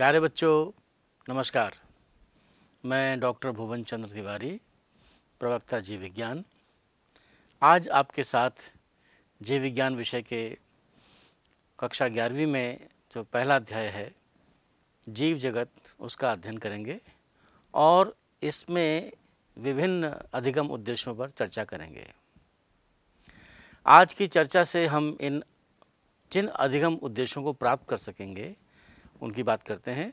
प्यारे बच्चों नमस्कार मैं डॉक्टर भुवन चंद्र तिवारी प्रवक्ता जीव विज्ञान आज आपके साथ जीव विज्ञान विषय के कक्षा ग्यारहवीं में जो पहला अध्याय है जीव जगत उसका अध्ययन करेंगे और इसमें विभिन्न अधिगम उद्देश्यों पर चर्चा करेंगे आज की चर्चा से हम इन जिन अधिगम उद्देश्यों को प्राप्त कर सकेंगे उनकी बात करते हैं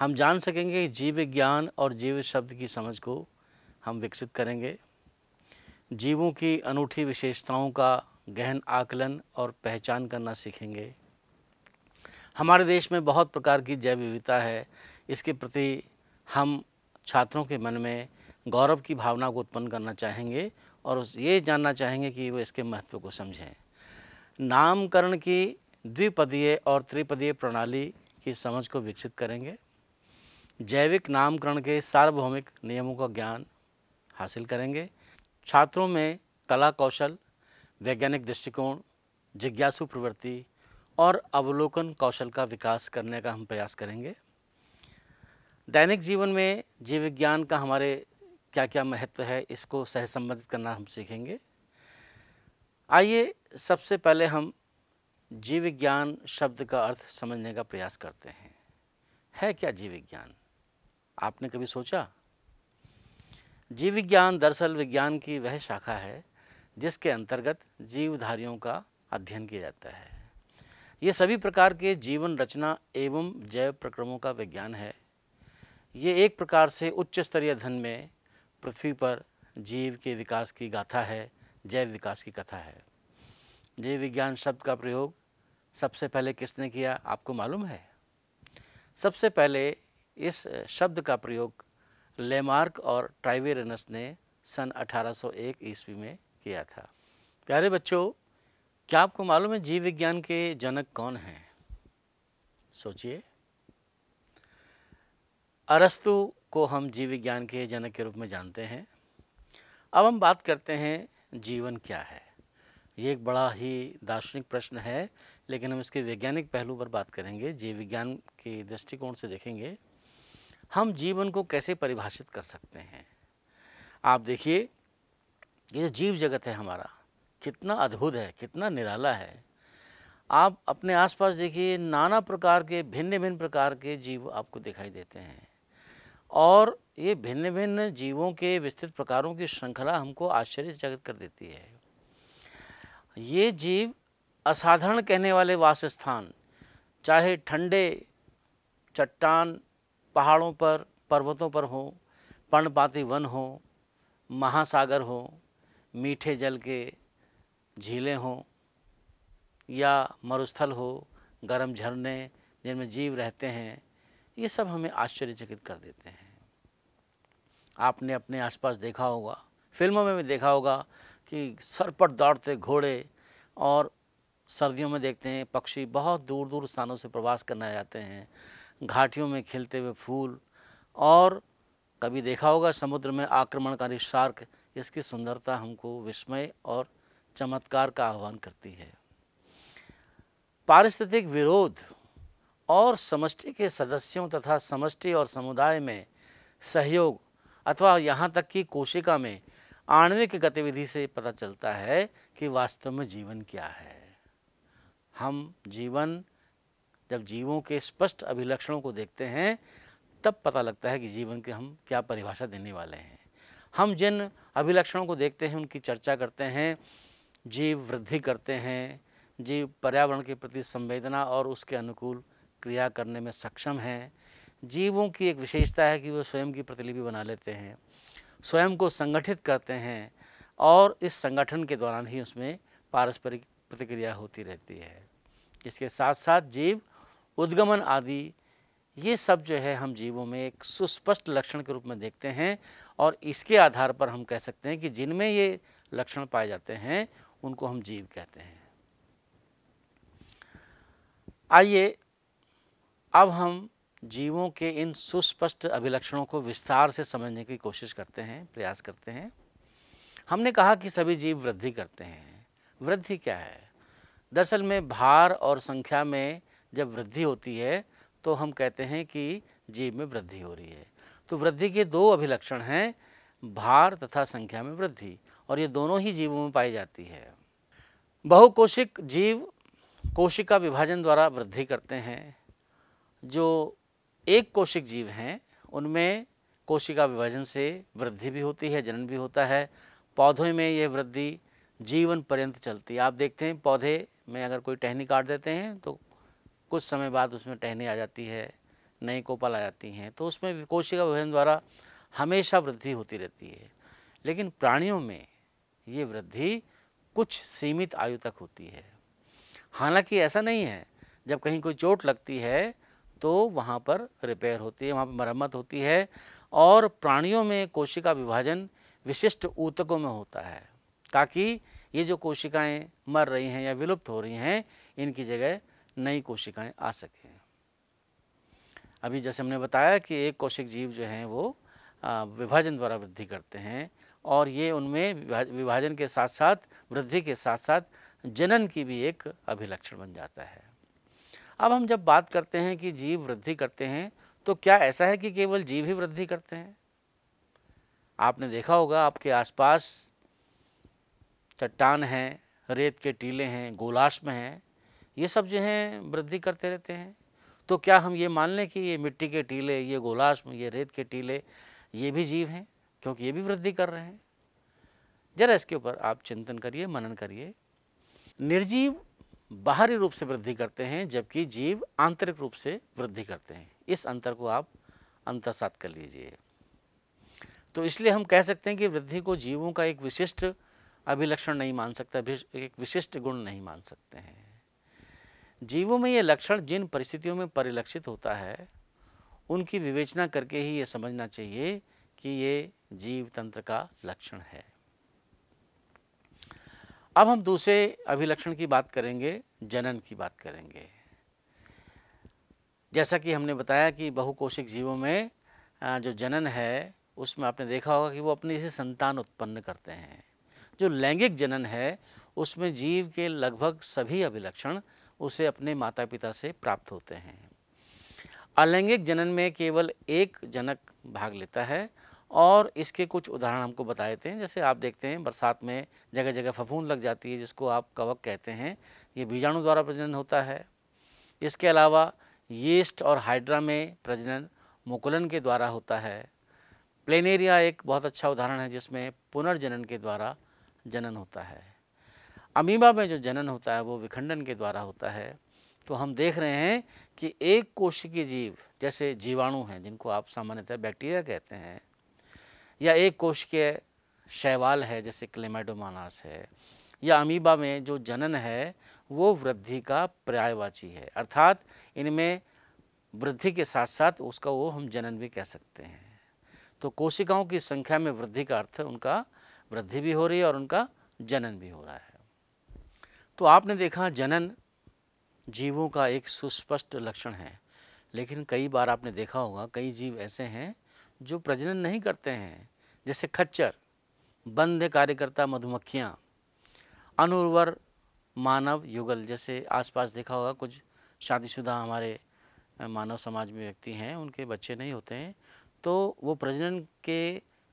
हम जान सकेंगे जीव ज्ञान और जीव शब्द की समझ को हम विकसित करेंगे जीवों की अनूठी विशेषताओं का गहन आकलन और पहचान करना सीखेंगे हमारे देश में बहुत प्रकार की जैव विविधता है इसके प्रति हम छात्रों के मन में गौरव की भावना को उत्पन्न करना चाहेंगे और ये जानना चाहेंगे कि वो इसके महत्व को समझें नामकरण की द्विपदीय और त्रिपदीय प्रणाली की समझ को विकसित करेंगे जैविक नामकरण के सार्वभौमिक नियमों का ज्ञान हासिल करेंगे छात्रों में कला कौशल वैज्ञानिक दृष्टिकोण जिज्ञासु प्रवृत्ति और अवलोकन कौशल का विकास करने का हम प्रयास करेंगे दैनिक जीवन में जीव विज्ञान का हमारे क्या क्या महत्व है इसको सहसंबंधित करना हम सीखेंगे आइए सबसे पहले हम जीव विज्ञान शब्द का अर्थ समझने का प्रयास करते हैं है क्या जीव विज्ञान आपने कभी सोचा जीव विज्ञान दरअसल विज्ञान की वह शाखा है जिसके अंतर्गत जीवधारियों का अध्ययन किया जाता है ये सभी प्रकार के जीवन रचना एवं जैव प्रक्रमों का विज्ञान है ये एक प्रकार से उच्च स्तरीय धन में पृथ्वी पर जीव के विकास की गाथा है जैव विकास की कथा है जैव विज्ञान शब्द का प्रयोग सबसे पहले किसने किया आपको मालूम है सबसे पहले इस शब्द का प्रयोग लेमार्क और ट्राइवेरनस ने सन 1801 ईस्वी में किया था प्यारे बच्चों क्या आपको मालूम है जीव विज्ञान के जनक कौन हैं सोचिए अरस्तु को हम जीव विज्ञान के जनक के रूप में जानते हैं अब हम बात करते हैं जीवन क्या है ये एक बड़ा ही दार्शनिक प्रश्न है लेकिन हम इसके वैज्ञानिक पहलू पर बात करेंगे जीव विज्ञान के दृष्टिकोण से देखेंगे हम जीवन को कैसे परिभाषित कर सकते हैं आप देखिए ये जो जीव जगत है हमारा कितना अद्भुत है कितना निराला है आप अपने आसपास देखिए नाना प्रकार के भिन्न भिन्न प्रकार के जीव आपको दिखाई देते हैं और ये भिन्न भिन्न जीवों के विस्तृत प्रकारों की श्रृंखला हमको आश्चर्यजनक कर देती है ये जीव असाधारण कहने वाले वासस्थान चाहे ठंडे चट्टान पहाड़ों पर पर्वतों पर हों पर्णपाती वन हो महासागर हो मीठे जल के झीलें हों या मरुस्थल हो गर्म झरने जिनमें जीव रहते हैं ये सब हमें आश्चर्यचकित कर देते हैं आपने अपने आसपास देखा होगा फिल्मों में भी देखा होगा कि सर पर दौड़ते घोड़े और सर्दियों में देखते हैं पक्षी बहुत दूर दूर स्थानों से प्रवास करने आ जाते हैं घाटियों में खिलते हुए फूल और कभी देखा होगा समुद्र में आक्रमणकारी शार्क इसकी सुंदरता हमको विस्मय और चमत्कार का आह्वान करती है पारिस्थितिक विरोध और समष्टि के सदस्यों तथा समष्टि और समुदाय में सहयोग अथवा यहाँ तक कि कोशिका में आणविक गतिविधि से पता चलता है कि वास्तव में जीवन क्या है हम जीवन जब जीवों के स्पष्ट अभिलक्षणों को देखते हैं तब पता लगता है कि जीवन के हम क्या परिभाषा देने वाले हैं हम जिन अभिलक्षणों को देखते हैं उनकी चर्चा करते हैं जीव वृद्धि करते हैं जीव पर्यावरण के प्रति संवेदना और उसके अनुकूल क्रिया करने में सक्षम हैं जीवों की एक विशेषता है कि वो स्वयं की प्रतिलिपि बना लेते हैं स्वयं को संगठित करते हैं और इस संगठन के दौरान ही उसमें पारस्परिक प्रतिक्रिया होती रहती है इसके साथ साथ जीव उद्गमन आदि ये सब जो है हम जीवों में एक सुस्पष्ट लक्षण के रूप में देखते हैं और इसके आधार पर हम कह सकते हैं कि जिनमें ये लक्षण पाए जाते हैं उनको हम जीव कहते हैं आइए अब हम जीवों के इन सुस्पष्ट अभिलक्षणों को विस्तार से समझने की कोशिश करते हैं प्रयास करते हैं हमने कहा कि सभी जीव वृद्धि करते हैं वृद्धि क्या है दरअसल में भार और संख्या में जब वृद्धि होती है तो हम कहते हैं कि जीव में वृद्धि हो रही है तो वृद्धि के दो अभिलक्षण हैं भार तथा संख्या में वृद्धि और ये दोनों ही जीवों में पाई जाती है बहुकोशिक जीव कोशिका विभाजन द्वारा वृद्धि करते हैं जो एक कोशिक जीव हैं उनमें कोशिका विभाजन से वृद्धि भी होती है जनन भी होता है पौधों में ये वृद्धि जीवन पर्यंत चलती है आप देखते हैं पौधे में अगर कोई टहनी काट देते हैं तो कुछ समय बाद उसमें टहनी आ जाती है नई कोपल आ जाती हैं तो उसमें कोशिका विभाजन द्वारा हमेशा वृद्धि होती रहती है लेकिन प्राणियों में ये वृद्धि कुछ सीमित आयु तक होती है हालांकि ऐसा नहीं है जब कहीं कोई चोट लगती है तो वहाँ पर रिपेयर होती है वहाँ पर मरम्मत होती है और प्राणियों में कोशिका विभाजन विशिष्ट ऊतकों में होता है ताकि ये जो कोशिकाएं मर रही हैं या विलुप्त हो रही हैं इनकी जगह नई कोशिकाएं आ सकें अभी जैसे हमने बताया कि एक कोशिक जीव जो हैं वो विभाजन द्वारा वृद्धि करते हैं और ये उनमें विभाजन के साथ साथ वृद्धि के साथ साथ जनन की भी एक अभिलक्षण बन जाता है अब हम जब बात करते हैं कि जीव वृद्धि करते हैं तो क्या ऐसा है कि केवल जीव ही वृद्धि करते हैं आपने देखा होगा आपके आसपास चट्टान हैं रेत के टीले हैं गोलाश्म हैं ये सब जो हैं वृद्धि करते रहते हैं तो क्या हम ये मान लें कि ये मिट्टी के टीले ये गोलाश्म ये रेत के टीले ये भी जीव हैं क्योंकि ये भी वृद्धि कर रहे हैं जरा इसके ऊपर आप चिंतन करिए मनन करिए निर्जीव बाहरी रूप से वृद्धि करते हैं जबकि जीव आंतरिक रूप से वृद्धि करते हैं इस अंतर को आप अंतर्सात कर लीजिए तो इसलिए हम कह सकते हैं कि वृद्धि को जीवों का एक विशिष्ट अभिलक्षण नहीं मान सकता एक विशिष्ट गुण नहीं मान सकते हैं जीवों में ये लक्षण जिन परिस्थितियों में परिलक्षित होता है उनकी विवेचना करके ही ये समझना चाहिए कि ये जीव तंत्र का लक्षण है अब हम दूसरे अभिलक्षण की बात करेंगे जनन की बात करेंगे जैसा कि हमने बताया कि बहुकोशिक जीवों में जो जनन है उसमें आपने देखा होगा कि वो अपनी से संतान उत्पन्न करते हैं जो लैंगिक जनन है उसमें जीव के लगभग सभी अभिलक्षण उसे अपने माता पिता से प्राप्त होते हैं अलैंगिक जनन में केवल एक जनक भाग लेता है और इसके कुछ उदाहरण हमको बताए थे जैसे आप देखते हैं बरसात में जगह जगह फफूंद लग जाती है जिसको आप कवक कहते हैं ये बीजाणु द्वारा प्रजनन होता है इसके अलावा यीस्ट और हाइड्रा में प्रजनन मुकुलन के द्वारा होता है प्लेनेरिया एक बहुत अच्छा उदाहरण है जिसमें पुनर्जनन के द्वारा जनन होता है अमीबा में जो जनन होता है वो विखंडन के द्वारा होता है तो हम देख रहे हैं कि एक कोशिकीय जीव जैसे जीवाणु हैं जिनको आप सामान्यतः बैक्टीरिया कहते हैं या एक कोश के शैवाल है जैसे क्लेमेडोमानास है या अमीबा में जो जनन है वो वृद्धि का पर्यायवाची है अर्थात इनमें वृद्धि के साथ साथ उसका वो हम जनन भी कह सकते हैं तो कोशिकाओं की संख्या में वृद्धि का अर्थ उनका वृद्धि भी हो रही है और उनका जनन भी हो रहा है तो आपने देखा जनन जीवों का एक सुस्पष्ट लक्षण है लेकिन कई बार आपने देखा होगा कई जीव ऐसे हैं जो प्रजनन नहीं करते हैं जैसे खच्चर बंध कार्यकर्ता मधुमक्खियाँ अनुर्वर मानव युगल जैसे आसपास देखा होगा कुछ शादीशुदा हमारे मानव समाज में व्यक्ति हैं उनके बच्चे नहीं होते हैं तो वो प्रजनन के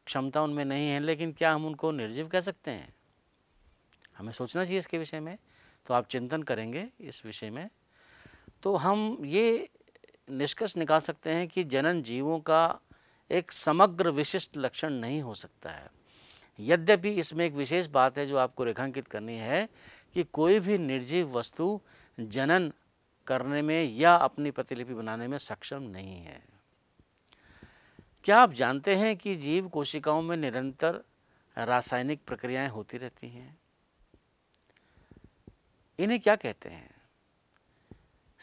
क्षमता उनमें नहीं है लेकिन क्या हम उनको निर्जीव कह सकते हैं हमें सोचना चाहिए इसके विषय में तो आप चिंतन करेंगे इस विषय में तो हम ये निष्कर्ष निकाल सकते हैं कि जनन जीवों का एक समग्र विशिष्ट लक्षण नहीं हो सकता है यद्यपि इसमें एक विशेष बात है जो आपको रेखांकित करनी है कि कोई भी निर्जीव वस्तु जनन करने में या अपनी प्रतिलिपि बनाने में सक्षम नहीं है क्या आप जानते हैं कि जीव कोशिकाओं में निरंतर रासायनिक प्रक्रियाएं होती रहती हैं इन्हें क्या कहते हैं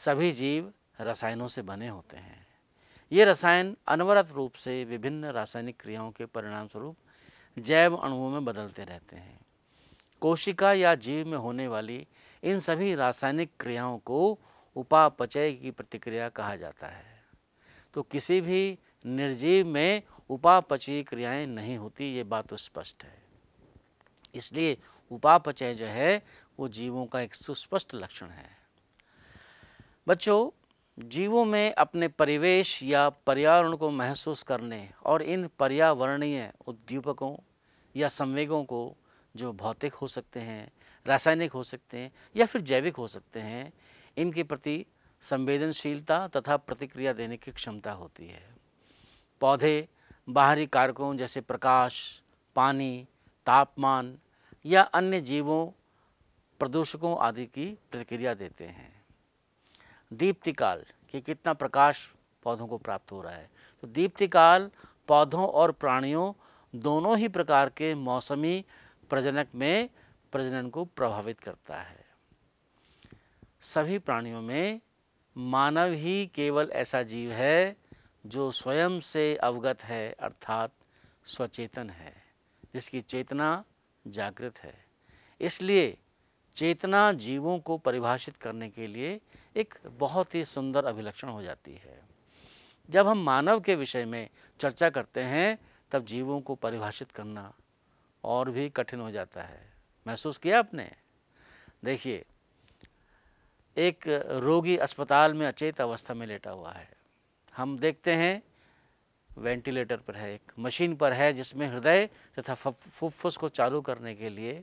सभी जीव रसायनों से बने होते हैं ये रसायन अनवरत रूप से विभिन्न रासायनिक क्रियाओं के परिणाम स्वरूप जैव अणुओं में बदलते रहते हैं कोशिका या जीव में होने वाली इन सभी रासायनिक क्रियाओं को उपापचय की प्रतिक्रिया कहा जाता है तो किसी भी निर्जीव में उपापचयी क्रियाएं नहीं होती ये बात तो स्पष्ट है इसलिए उपापचय जो है वो जीवों का एक सुस्पष्ट लक्षण है बच्चों जीवों में अपने परिवेश या पर्यावरण को महसूस करने और इन पर्यावरणीय उद्दीपकों या संवेगों को जो भौतिक हो सकते हैं रासायनिक हो सकते हैं या फिर जैविक हो सकते हैं इनके प्रति संवेदनशीलता तथा प्रतिक्रिया देने की क्षमता होती है पौधे बाहरी कारकों जैसे प्रकाश पानी तापमान या अन्य जीवों प्रदूषकों आदि की प्रतिक्रिया देते हैं दीप्तिकाल कि कितना प्रकाश पौधों को प्राप्त हो रहा है तो दीप्तिकाल पौधों और प्राणियों दोनों ही प्रकार के मौसमी प्रजनक में प्रजनन को प्रभावित करता है सभी प्राणियों में मानव ही केवल ऐसा जीव है जो स्वयं से अवगत है अर्थात स्वचेतन है जिसकी चेतना जागृत है इसलिए चेतना जीवों को परिभाषित करने के लिए एक बहुत ही सुंदर अभिलक्षण हो जाती है जब हम मानव के विषय में चर्चा करते हैं तब जीवों को परिभाषित करना और भी कठिन हो जाता है महसूस किया आपने देखिए एक रोगी अस्पताल में अचेत अवस्था में लेटा हुआ है हम देखते हैं वेंटिलेटर पर है एक मशीन पर है जिसमें हृदय तथा फुफ्फुस को चालू करने के लिए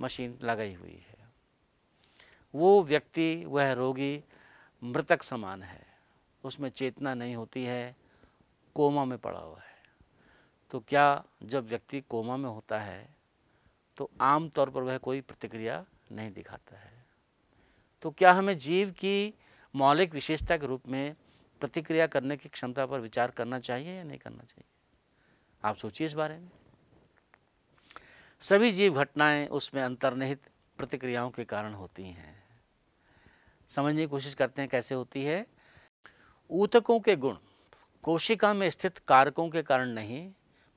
मशीन लगाई हुई है वो व्यक्ति वह रोगी मृतक समान है उसमें चेतना नहीं होती है कोमा में पड़ा हुआ है तो क्या जब व्यक्ति कोमा में होता है तो आम तौर पर वह कोई प्रतिक्रिया नहीं दिखाता है तो क्या हमें जीव की मौलिक विशेषता के रूप में प्रतिक्रिया करने की क्षमता पर विचार करना चाहिए या नहीं करना चाहिए आप सोचिए इस बारे में सभी जीव घटनाएं उसमें अंतर्निहित प्रतिक्रियाओं के कारण होती हैं समझने की कोशिश करते हैं कैसे होती है ऊतकों के गुण कोशिका में स्थित कारकों के कारण नहीं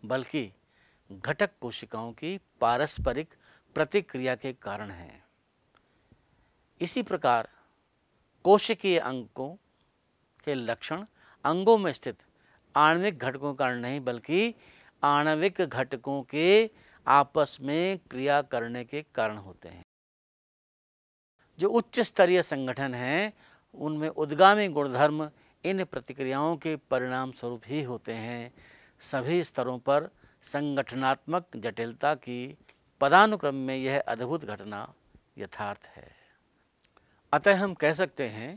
बल्कि घटक कोशिकाओं की पारस्परिक प्रतिक्रिया के कारण हैं इसी प्रकार कोशिकीय अंगों के लक्षण अंगों में स्थित आणविक घटकों के कारण नहीं बल्कि आणविक घटकों के आपस में क्रिया करने के कारण होते हैं जो उच्च स्तरीय संगठन हैं उनमें उद्गामी गुणधर्म इन प्रतिक्रियाओं के परिणाम स्वरूप ही होते हैं सभी स्तरों पर संगठनात्मक जटिलता की पदानुक्रम में यह अद्भुत घटना यथार्थ है अतः हम कह सकते हैं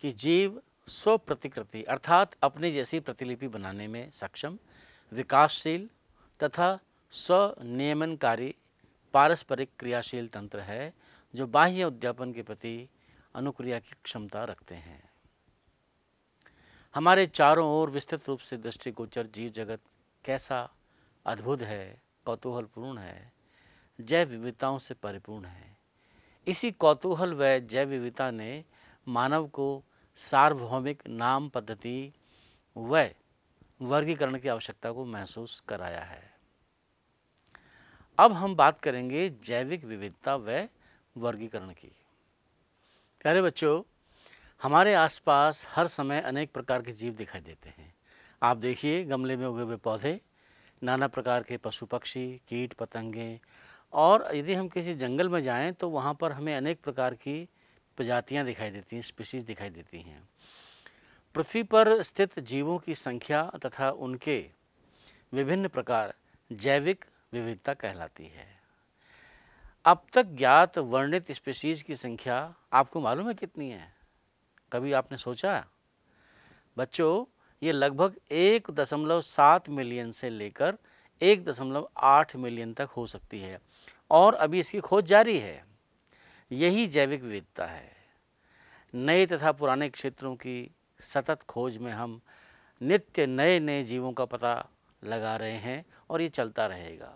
कि जीव स्व प्रतिकृति अर्थात अपने जैसी प्रतिलिपि बनाने में सक्षम विकासशील तथा स्वनियमनकारी पारस्परिक क्रियाशील तंत्र है जो बाह्य उद्यापन के प्रति अनुक्रिया की क्षमता रखते हैं हमारे चारों ओर विस्तृत रूप से दृष्टिगोचर जीव जगत कैसा अद्भुत है कौतूहलपूर्ण है जैव विविधताओं से परिपूर्ण है इसी कौतूहल व जैव विविधता ने मानव को सार्वभौमिक नाम पद्धति व वर्गीकरण की आवश्यकता को महसूस कराया है अब हम बात करेंगे जैविक विविधता व वर्गीकरण की प्यारे बच्चों हमारे आसपास हर समय अनेक प्रकार के जीव दिखाई देते हैं आप देखिए गमले में उगे हुए पौधे नाना प्रकार के पशु पक्षी कीट पतंगे और यदि हम किसी जंगल में जाएं तो वहाँ पर हमें अनेक प्रकार की प्रजातियाँ दिखाई देती हैं स्पीशीज़ दिखाई देती हैं पृथ्वी पर स्थित जीवों की संख्या तथा उनके विभिन्न प्रकार जैविक विविधता कहलाती है अब तक ज्ञात वर्णित स्पीसीज की संख्या आपको मालूम है कितनी है कभी आपने सोचा बच्चों ये लगभग एक दशमलव सात मिलियन से लेकर एक दशमलव आठ मिलियन तक हो सकती है और अभी इसकी खोज जारी है यही जैविक विविधता है नए तथा पुराने क्षेत्रों की सतत खोज में हम नित्य नए नए जीवों का पता लगा रहे हैं और ये चलता रहेगा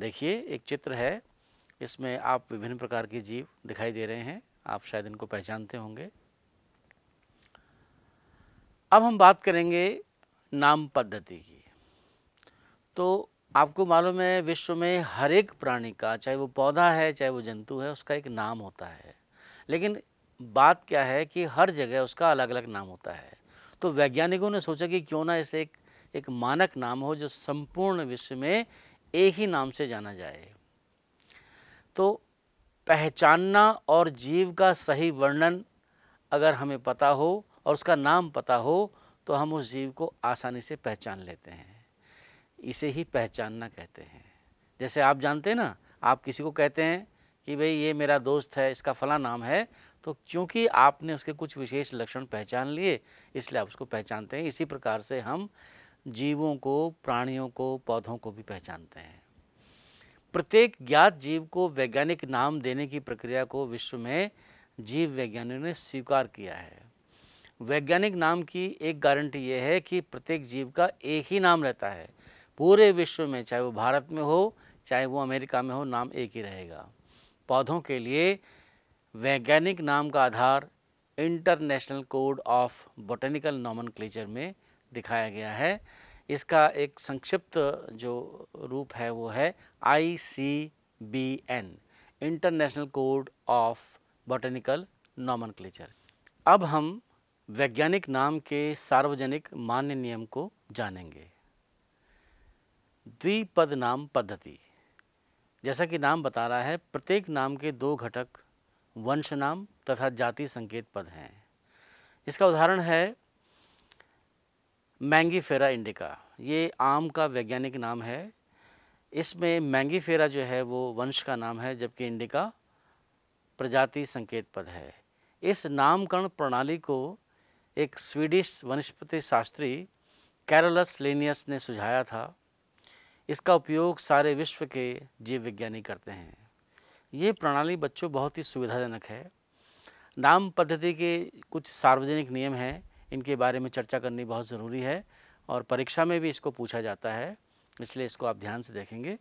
देखिए एक चित्र है इसमें आप विभिन्न प्रकार के जीव दिखाई दे रहे हैं आप शायद इनको पहचानते होंगे अब हम बात करेंगे नाम पद्धति की तो आपको मालूम है विश्व में हर एक प्राणी का चाहे वो पौधा है चाहे वो जंतु है उसका एक नाम होता है लेकिन बात क्या है कि हर जगह उसका अलग अलग नाम होता है तो वैज्ञानिकों ने सोचा कि क्यों ना इसे एक एक मानक नाम हो जो संपूर्ण विश्व में एक ही नाम से जाना जाए तो पहचानना और जीव का सही वर्णन अगर हमें पता हो और उसका नाम पता हो तो हम उस जीव को आसानी से पहचान लेते हैं इसे ही पहचानना कहते हैं जैसे आप जानते हैं ना आप किसी को कहते हैं कि भाई ये मेरा दोस्त है इसका फला नाम है तो क्योंकि आपने उसके कुछ विशेष लक्षण पहचान लिए इसलिए आप उसको पहचानते हैं इसी प्रकार से हम जीवों को प्राणियों को पौधों को भी पहचानते हैं प्रत्येक ज्ञात जीव को वैज्ञानिक नाम देने की प्रक्रिया को विश्व में जीव वैज्ञानिकों ने स्वीकार किया है वैज्ञानिक नाम की एक गारंटी यह है कि प्रत्येक जीव का एक ही नाम रहता है पूरे विश्व में चाहे वो भारत में हो चाहे वो अमेरिका में हो नाम एक ही रहेगा पौधों के लिए वैज्ञानिक नाम का आधार इंटरनेशनल कोड ऑफ बोटेनिकल नॉमन में दिखाया गया है इसका एक संक्षिप्त जो रूप है वो है I C B N international code of botanical नॉमन अब हम वैज्ञानिक नाम के सार्वजनिक मान्य नियम को जानेंगे द्विपद नाम पद्धति जैसा कि नाम बता रहा है प्रत्येक नाम के दो घटक वंश नाम तथा जाति संकेत पद हैं इसका उदाहरण है मैंगीफेरा इंडिका ये आम का वैज्ञानिक नाम है इसमें मैंगीफेरा जो है वो वंश का नाम है जबकि इंडिका प्रजाति संकेत पद है इस नामकरण प्रणाली को एक स्वीडिश वनस्पति शास्त्री कैरोलस लेनियस ने सुझाया था इसका उपयोग सारे विश्व के जीव विज्ञानी करते हैं ये प्रणाली बच्चों बहुत ही सुविधाजनक है नाम पद्धति के कुछ सार्वजनिक नियम हैं इनके बारे में चर्चा करनी बहुत ज़रूरी है और परीक्षा में भी इसको पूछा जाता है इसलिए इसको आप ध्यान से देखेंगे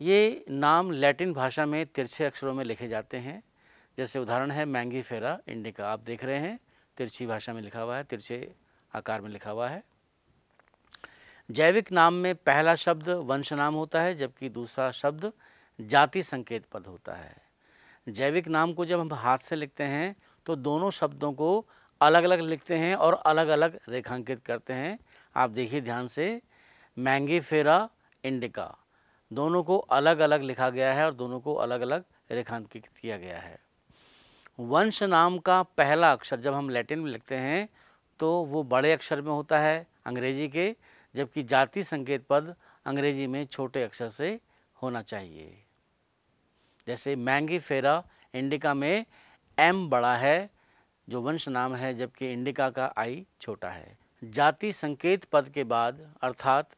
ये नाम लैटिन भाषा में तिरछे अक्षरों में लिखे जाते हैं जैसे उदाहरण है मैंगी फेरा इंडिका आप देख रहे हैं तिरछी भाषा में लिखा हुआ है तिरछे आकार में लिखा हुआ है जैविक नाम में पहला शब्द वंश नाम होता है जबकि दूसरा शब्द जाति संकेत पद होता है जैविक नाम को जब हम हाथ से लिखते हैं तो दोनों शब्दों को अलग अलग लिखते हैं और अलग अलग रेखांकित करते हैं आप देखिए ध्यान से मैंगी फेरा इंडिका दोनों को अलग अलग लिखा गया है और दोनों को अलग अलग रेखांकित किया गया है वंश नाम का पहला अक्षर जब हम लैटिन में लिखते हैं तो वो बड़े अक्षर में होता है अंग्रेजी के जबकि जाति संकेत पद अंग्रेजी में छोटे अक्षर से होना चाहिए जैसे मैंगी फेरा इंडिका में एम बड़ा है जो वंश नाम है जबकि इंडिका का आई छोटा है जाति संकेत पद के बाद अर्थात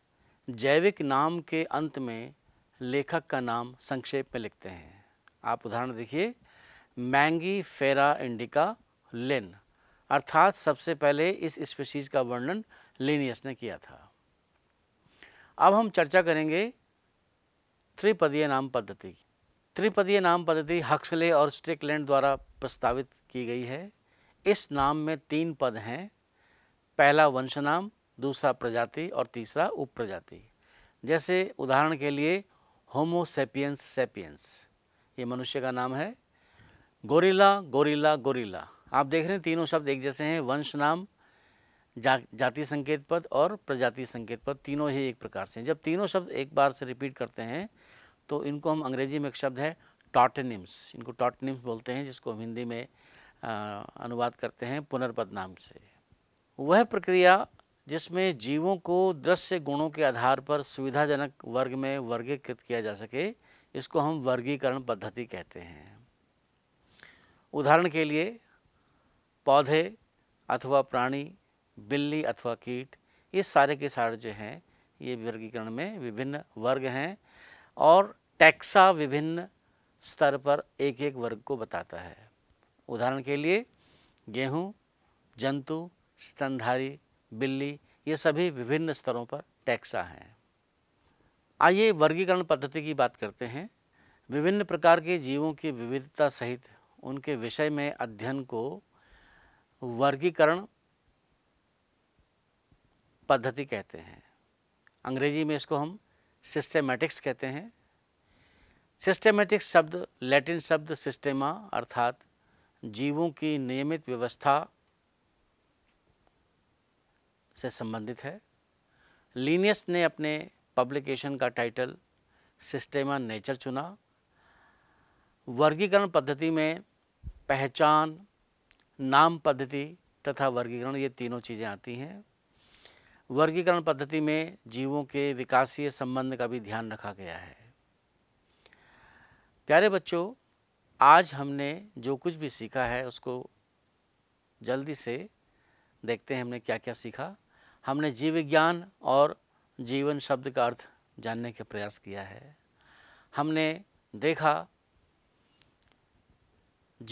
जैविक नाम के अंत में लेखक का नाम संक्षेप में लिखते हैं आप उदाहरण देखिए मैंगी फेरा इंडिका लेन अर्थात सबसे पहले इस स्पीशीज़ का वर्णन लेनियस ने किया था अब हम चर्चा करेंगे त्रिपदीय नाम पद्धति की त्रिपदीय नाम पद्धति हक्सले और स्ट्रिकलैंड द्वारा प्रस्तावित की गई है इस नाम में तीन पद हैं पहला वंशनाम दूसरा प्रजाति और तीसरा उप प्रजाति जैसे उदाहरण के लिए होमोसेपियंस सेपियंस ये मनुष्य का नाम है गोरिला गोरिला गोरिला आप देख रहे हैं तीनों शब्द एक जैसे हैं वंश नाम जा, जाति संकेत पद और प्रजाति संकेत पद तीनों ही एक प्रकार से हैं जब तीनों शब्द एक बार से रिपीट करते हैं तो इनको हम अंग्रेजी में एक शब्द है टॉटनिम्स इनको टॉटनिम्स बोलते हैं जिसको हम हिंदी में अनुवाद करते हैं पुनर्पद नाम से वह प्रक्रिया जिसमें जीवों को दृश्य गुणों के आधार पर सुविधाजनक वर्ग में वर्गीकृत किया जा सके इसको हम वर्गीकरण पद्धति कहते हैं उदाहरण के लिए पौधे अथवा प्राणी बिल्ली अथवा कीट ये सारे के सारे जो हैं ये वर्गीकरण में विभिन्न वर्ग हैं और टैक्सा विभिन्न स्तर पर एक एक वर्ग को बताता है उदाहरण के लिए गेहूँ जंतु स्तनधारी बिल्ली ये सभी विभिन्न स्तरों पर टैक्सा हैं आइए वर्गीकरण पद्धति की बात करते हैं विभिन्न प्रकार के जीवों की विविधता सहित उनके विषय में अध्ययन को वर्गीकरण पद्धति कहते हैं अंग्रेजी में इसको हम सिस्टेमेटिक्स कहते हैं सिस्टेमेटिक्स शब्द लैटिन शब्द सिस्टेमा अर्थात जीवों की नियमित व्यवस्था से संबंधित है लीनियस ने अपने पब्लिकेशन का टाइटल सिस्टेमा नेचर चुना वर्गीकरण पद्धति में पहचान नाम पद्धति तथा वर्गीकरण ये तीनों चीज़ें आती हैं वर्गीकरण पद्धति में जीवों के विकासीय संबंध का भी ध्यान रखा गया है प्यारे बच्चों आज हमने जो कुछ भी सीखा है उसको जल्दी से देखते हैं हमने क्या क्या सीखा हमने जीव विज्ञान और जीवन शब्द का अर्थ जानने के प्रयास किया है हमने देखा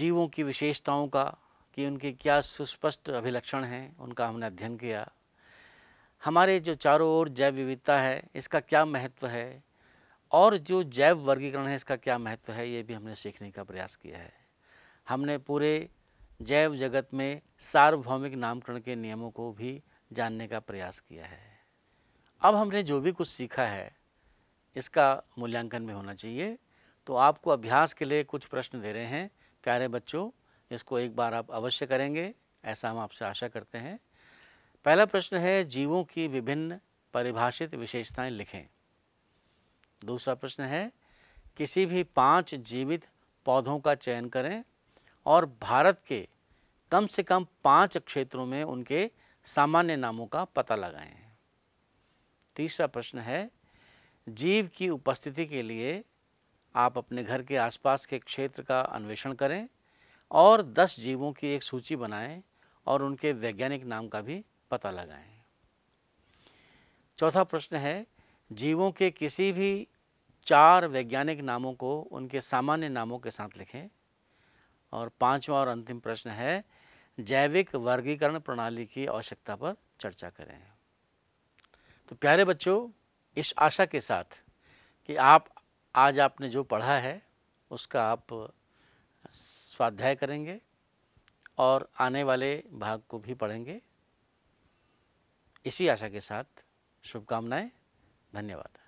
जीवों की विशेषताओं का कि उनके क्या सुस्पष्ट अभिलक्षण हैं उनका हमने अध्ययन किया हमारे जो चारों ओर जैव विविधता है इसका क्या महत्व है और जो जैव वर्गीकरण है इसका क्या महत्व है ये भी हमने सीखने का प्रयास किया है हमने पूरे जैव जगत में सार्वभौमिक नामकरण के नियमों को भी जानने का प्रयास किया है अब हमने जो भी कुछ सीखा है इसका मूल्यांकन भी होना चाहिए तो आपको अभ्यास के लिए कुछ प्रश्न दे रहे हैं प्यारे बच्चों इसको एक बार आप अवश्य करेंगे ऐसा हम आपसे आशा करते हैं पहला प्रश्न है जीवों की विभिन्न परिभाषित विशेषताएं लिखें दूसरा प्रश्न है किसी भी पांच जीवित पौधों का चयन करें और भारत के कम से कम पांच क्षेत्रों में उनके सामान्य नामों का पता लगाएं तीसरा प्रश्न है जीव की उपस्थिति के लिए आप अपने घर के आसपास के क्षेत्र का अन्वेषण करें और 10 जीवों की एक सूची बनाएं और उनके वैज्ञानिक नाम का भी पता लगाएं चौथा प्रश्न है जीवों के किसी भी चार वैज्ञानिक नामों को उनके सामान्य नामों के साथ लिखें और पांचवा और अंतिम प्रश्न है जैविक वर्गीकरण प्रणाली की आवश्यकता पर चर्चा करें तो प्यारे बच्चों इस आशा के साथ कि आप आज आपने जो पढ़ा है उसका आप स्वाध्याय करेंगे और आने वाले भाग को भी पढ़ेंगे इसी आशा के साथ शुभकामनाएं धन्यवाद